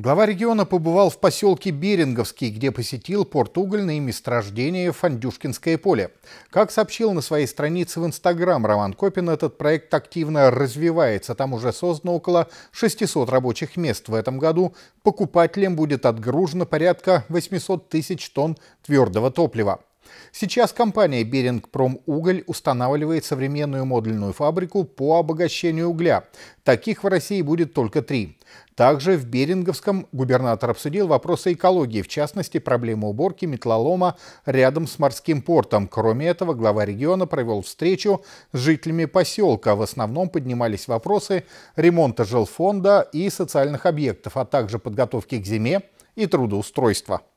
Глава региона побывал в поселке Беринговский, где посетил порт португольные месторождения Фандюшкинское поле. Как сообщил на своей странице в Инстаграм Роман Копин, этот проект активно развивается. Там уже создано около 600 рабочих мест. В этом году покупателям будет отгружено порядка 800 тысяч тонн твердого топлива. Сейчас компания «Берингпромуголь» устанавливает современную модульную фабрику по обогащению угля. Таких в России будет только три. Также в Беринговском губернатор обсудил вопросы экологии, в частности, проблему уборки металлолома рядом с морским портом. Кроме этого, глава региона провел встречу с жителями поселка. В основном поднимались вопросы ремонта жилфонда и социальных объектов, а также подготовки к зиме и трудоустройства.